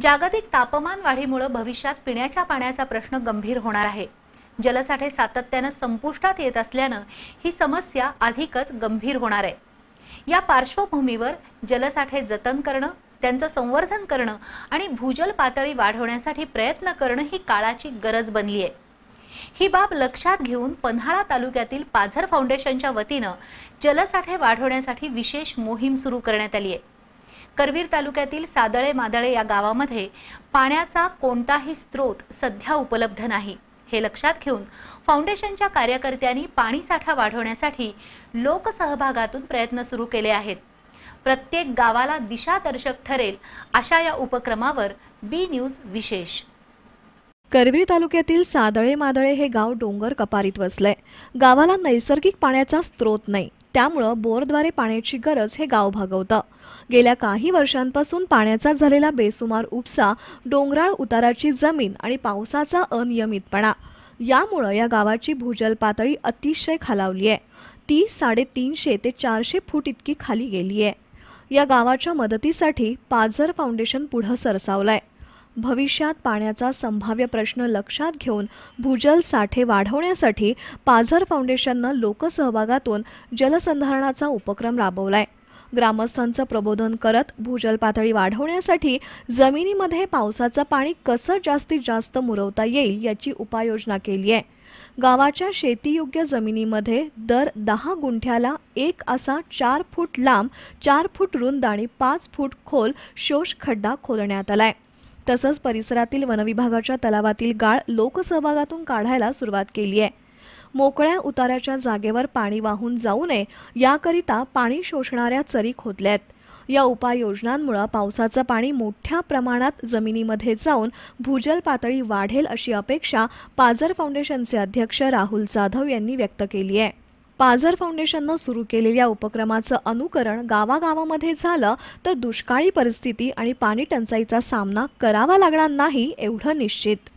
जागतिक तापमान वाढीमुळे भविष्यात पिण्याच्या पाण्याचा प्रश्न गंभीर होणार आहे जलसाठे सातत्यानं संपुष्टात येत असल्यानं ही समस्या अधिकच गंभीर होणार आहे या पार्श्वभूमीवर जलसाठे जतन करणं त्यांचं संवर्धन करणं आणि भूजल पातळी वाढवण्यासाठी प्रयत्न करणं ही काळाची गरज बनली आहे ही बाब लक्षात घेऊन पन्हाळा तालुक्यातील पाझर फाउंडेशनच्या वतीनं जलसाठे वाढवण्यासाठी विशेष मोहीम सुरू करण्यात आली आहे करवीर तालुक्यातील सादळे मादळे या गावामध्ये पाण्याचा कोणताही स्रोत सध्या उपलब्ध नाही हे लक्षात घेऊन फाउंडेशनच्या कार्यकर्त्यांनी पाणीसाठा वाढवण्यासाठी लोकसहभागातून प्रयत्न सुरू केले आहेत प्रत्येक गावाला दिशादर्शक ठरेल अशा या उपक्रमावर बी न्यूज विशेष करवीर तालुक्यातील सादळे मादळे हे गाव डोंगर कपारीत वसलंय गावाला नैसर्गिक पाण्याचा स्रोत नाही त्यामुळं बोरद्वारे पाण्याची गरज हे गाव भागवतं गेल्या काही वर्षांपासून पाण्याचा झालेला बेसुमार उपसा डोंगराळ उताराची जमीन आणि पावसाचा अनियमितपणा यामुळं या गावाची भूजल पातळी अतिशय खालावली आहे ती साडेतीनशे ते चारशे फूट इतकी खाली गेली आहे या गावाच्या मदतीसाठी पाझर फाउंडेशन पुढं सरसावलं आहे भविष्यात पाण्याचा संभाव्य प्रश्न लक्षात घेऊन भूजल साठे वाढवण्यासाठी पाझर फाउंडेशननं लोकसहभागातून जलसंधारणाचा उपक्रम राबवलाय ग्रामस्थांचं प्रबोधन करत भूजल पातळी वाढवण्यासाठी जमिनीमध्ये पावसाचं पाणी कसं जास्तीत जास्त मुरवता येईल याची उपाययोजना केली आहे गावाच्या शेतीयोग्य जमिनीमध्ये दर दहा गुंठ्याला एक असा चार फूट लांब चार फूट रुंद आणि पाच फूट खोल शोष खड्डा खोदण्यात आलाय तसंच परिसरातील वनविभागाच्या तलावातील गाळ लोकसहभागातून काढायला सुरुवात केली आहे मोकळ्या उताऱ्याच्या जागेवर पाणी वाहून जाऊ नये याकरिता पाणी शोषणाऱ्या चरी खोदल्यात या उपाययोजनांमुळे पावसाचं पाणी मोठ्या प्रमाणात जमिनीमध्ये जाऊन भूजल पातळी वाढेल अशी अपेक्षा पाजर फाउंडेशनचे अध्यक्ष राहुल जाधव यांनी व्यक्त केली आहे पाझर फाउंडेशननं सुरू केलेल्या उपक्रमाचं अनुकरण गावागावामध्ये झालं तर दुष्काळी परिस्थिती आणि पाणी टंचाईचा सामना करावा लागणार नाही एवढं निश्चित